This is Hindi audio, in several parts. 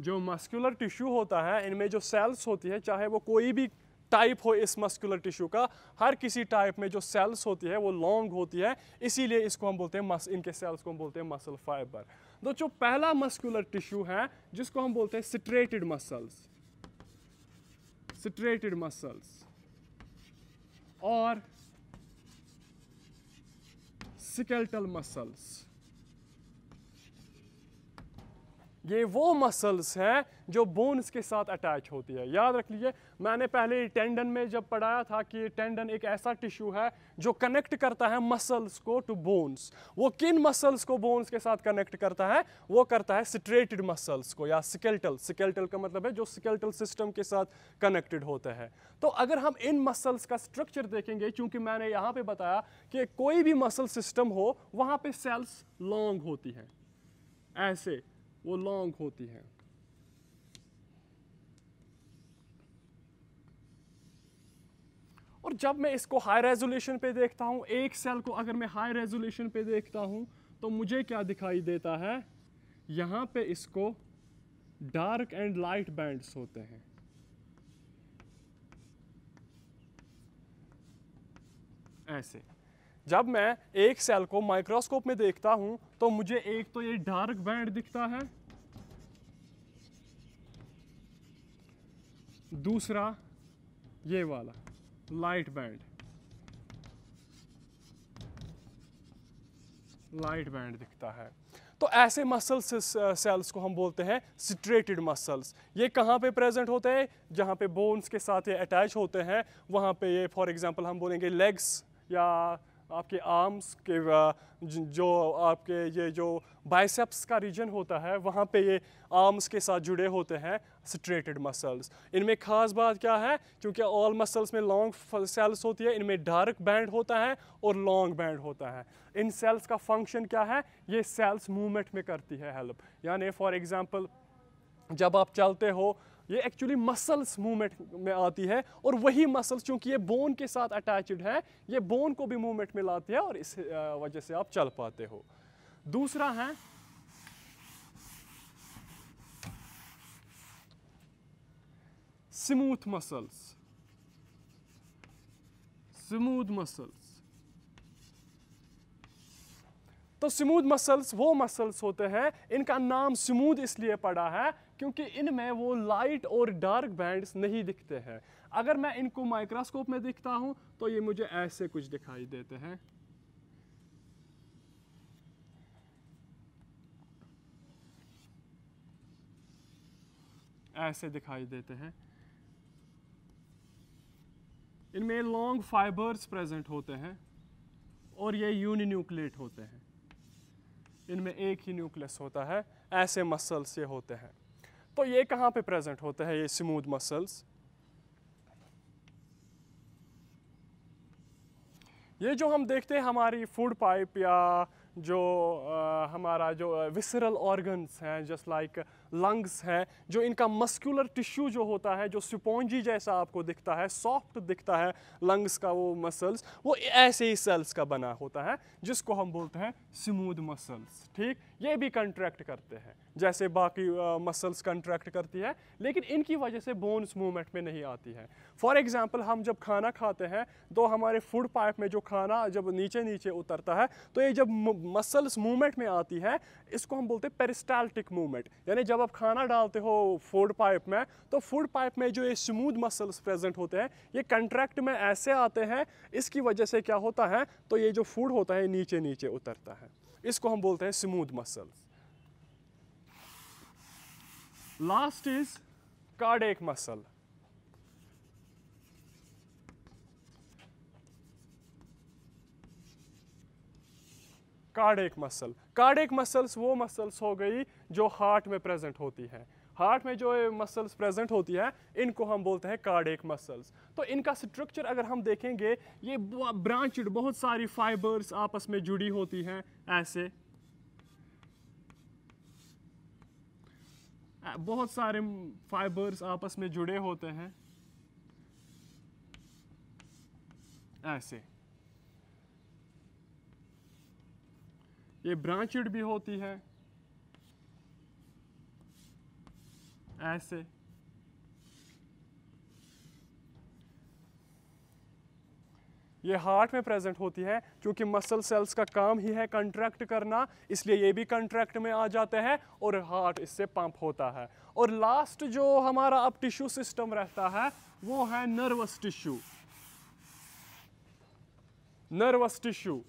जो मस्कुलर टिश्यू होता है इनमें जो सेल्स होती है चाहे वो कोई भी टाइप हो इस मस्कुलर टिश्यू का हर किसी टाइप में जो सेल्स होती है वो लॉन्ग होती है इसीलिए इसको हम बोलते हैं मस इनके सेल्स को हम बोलते हैं मसल फाइबर तो जो पहला मस्कुलर टिश्यू है जिसको हम बोलते हैं स्ट्रेटेड मसल्स स्ट्रेटेड मसल्स और सिकेल्टल मसल्स ये वो मसल्स हैं जो बोन्स के साथ अटैच होती है याद रख लीजिए मैंने पहले टेंडन में जब पढ़ाया था कि टेंडन एक ऐसा टिश्यू है जो कनेक्ट करता है मसल्स को टू बोन्स वो किन मसल्स को बोन्स के साथ कनेक्ट करता है वो करता है सिट्रेटेड मसल्स को या सिकेल्टल सिकेल्टल का मतलब है जो सिकेल्टल सिस्टम के साथ कनेक्टेड होते हैं तो अगर हम इन मसल्स का स्ट्रक्चर देखेंगे चूंकि मैंने यहाँ पे बताया कि कोई भी मसल सिस्टम हो वहाँ पर सेल्स लॉन्ग होती हैं ऐसे वो लॉन्ग होती है और जब मैं इसको हाई रेजोल्यूशन पे देखता हूं एक सेल को अगर मैं हाई रेजोल्यूशन पे देखता हूं तो मुझे क्या दिखाई देता है यहां पे इसको डार्क एंड लाइट बैंड्स होते हैं ऐसे जब मैं एक सेल को माइक्रोस्कोप में देखता हूं तो मुझे एक तो ये डार्क बैंड दिखता है दूसरा ये वाला लाइट बैंड लाइट बैंड दिखता है तो ऐसे मसल सेल्स uh, को हम बोलते हैं स्ट्रेटेड मसल्स ये कहाँ पे प्रेजेंट होते हैं जहाँ पे बोन्स के साथ ये अटैच होते हैं वहाँ पे ये फॉर एग्जांपल हम बोलेंगे लेग्स या आपके आर्म्स के जो आपके ये जो बाइसेप्स का रीजन होता है वहाँ पे ये आर्म्स के साथ जुड़े होते हैं स्ट्रेटेड मसल्स इनमें ख़ास बात क्या है क्योंकि ऑल मसल्स में लॉन्ग सेल्स होती है इनमें डार्क बैंड होता है और लॉन्ग बैंड होता है इन सेल्स का फंक्शन क्या है ये सेल्स मूवमेंट में करती है हेल्प यानी फॉर एग्ज़ाम्पल जब आप चलते हो ये एक्चुअली मसल्स मूवमेंट में आती है और वही मसल्स चूँकि ये बोन के साथ अटैचड है ये बोन को भी मूवमेंट में लाती है और इस वजह से आप चल पाते हो दूसरा है स्मूथ मसल्स स्मूथ मसल्स तो स्मूद मसल्स वो मसल्स होते हैं इनका नाम स्मूद इसलिए पड़ा है क्योंकि इनमें वो लाइट और डार्क बैंड्स नहीं दिखते हैं अगर मैं इनको माइक्रोस्कोप में दिखता हूँ तो ये मुझे ऐसे कुछ दिखाई देते हैं ऐसे दिखाई देते हैं इनमें लॉन्ग फाइबर्स प्रेजेंट होते हैं और ये यूनिन्यूक्लेट होते हैं इनमें एक ही न्यूक्लियस होता है ऐसे मसल्स ये होते हैं तो ये कहाँ पे प्रेजेंट होते हैं ये स्मूथ मसल्स ये जो हम देखते हैं हमारी फूड पाइप या जो आ, हमारा जो विसरल ऑर्गन्स हैं जस्ट लाइक like, लंग्स हैं जो इनका मस्कुलर टिश्यू जो होता है जो स्पॉन्जी जैसा आपको दिखता है सॉफ्ट दिखता है लंग्स का वो मसल्स वो ऐसे ही सेल्स का बना होता है जिसको हम बोलते हैं स्मूद मसल्स ठीक ये भी कंट्रैक्ट करते हैं जैसे बाकी मसल्स कंट्रैक्ट करती है लेकिन इनकी वजह से बोन्स मूवमेंट में नहीं आती है फॉर एग्ज़ाम्पल हम जब खाना खाते हैं तो हमारे फूड पाइप में जो खाना जब नीचे नीचे उतरता है तो ये जब मसल्स मूवमेंट में आती है इसको हम बोलते हैं पेरिस्टाल्टिक मूवमेंट यानी जब आप खाना डालते हो फूड पाइप में तो फूड पाइप में जो ये स्मूद मसल्स प्रेजेंट होते हैं ये कंट्रैक्ट में ऐसे आते हैं इसकी वजह से क्या होता है तो ये जो फूड होता है नीचे नीचे उतरता है इसको हम बोलते हैं smooth muscles last is cardiac muscle cardiac muscle cardiac muscles वो मसल्स हो गई जो हार्ट में प्रेजेंट होती है हार्ट में जो मसल्स प्रेजेंट होती है इनको हम बोलते हैं कार्डिक मसल्स तो इनका स्ट्रक्चर अगर हम देखेंगे ये ब्रांचड बहुत सारी फाइबर्स आपस में जुड़ी होती हैं ऐसे बहुत सारे फाइबर्स आपस में जुड़े होते हैं ऐसे ये ब्रांचड भी होती है ऐसे ये हार्ट में प्रेजेंट होती है क्योंकि मसल सेल्स का काम ही है कंट्रैक्ट करना इसलिए ये भी कंट्रैक्ट में आ जाते हैं और हार्ट इससे पंप होता है और लास्ट जो हमारा अब टिश्यू सिस्टम रहता है वो है nervous tissue nervous tissue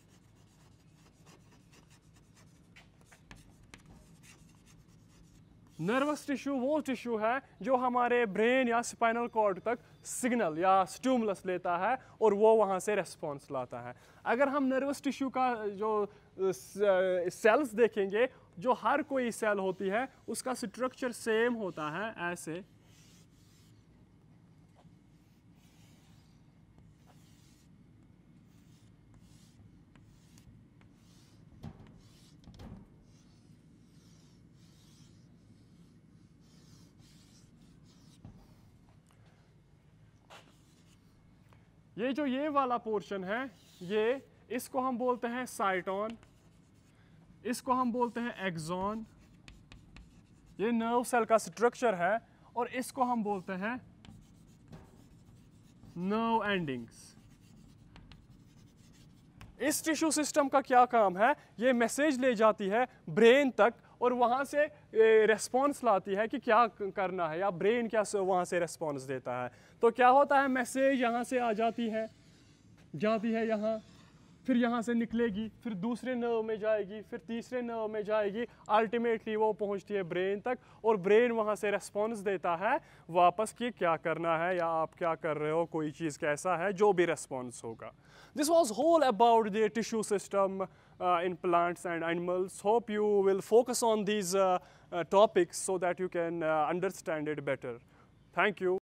nervous tissue वो टिश्यू है जो हमारे ब्रेन या स्पाइनल कॉर्ड तक सिग्नल या स्टूमलस लेता है और वो वहाँ से रेस्पॉन्स लाता है अगर हम नर्वस टिश्यू का जो सेल्स देखेंगे जो हर कोई सेल होती है उसका स्ट्रक्चर सेम होता है ऐसे ये जो ये वाला पोर्शन है ये इसको हम बोलते हैं साइटॉन इसको हम बोलते हैं एक्जॉन ये नर्व सेल का स्ट्रक्चर है और इसको हम बोलते हैं नर्व एंडिंग्स इस टिश्यू सिस्टम का क्या काम है ये मैसेज ले जाती है ब्रेन तक और वहां से रेस्पॉन्स लाती है कि क्या करना है या ब्रेन क्या वहाँ से रेस्पॉन्स देता है तो क्या होता है मैसेज यहाँ से आ जाती है जाती है यहाँ फिर यहाँ से निकलेगी फिर दूसरे नर्व में जाएगी फिर तीसरे नर्व में जाएगी अल्टीमेटली वो पहुँचती है ब्रेन तक और ब्रेन वहाँ से रेस्पॉन्स देता है वापस कि क्या करना है या आप क्या कर रहे हो कोई चीज़ कैसा है जो भी रेस्पॉन्स होगा this was whole about the tissue system in plants and animals hope you will focus on these topics so that you can understand it better thank you